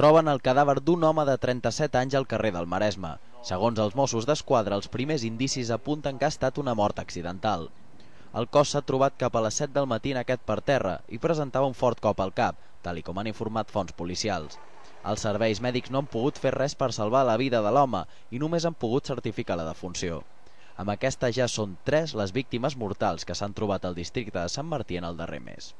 Troben el cadàver d'un home de 37 anys al carrer del Maresme. Segons els Mossos d'Esquadra, els primers indicis apunten que ha estat una mort accidental. El cos s'ha trobat cap a les 7 del matí en aquest per terra i presentava un fort cop al cap, tal i com han informat fons policials. Els serveis mèdics no han pogut fer res per salvar la vida de l'home i només han pogut certificar la defunció. Amb aquesta ja són 3 les víctimes mortals que s'han trobat al districte de Sant Martí en el darrer mes.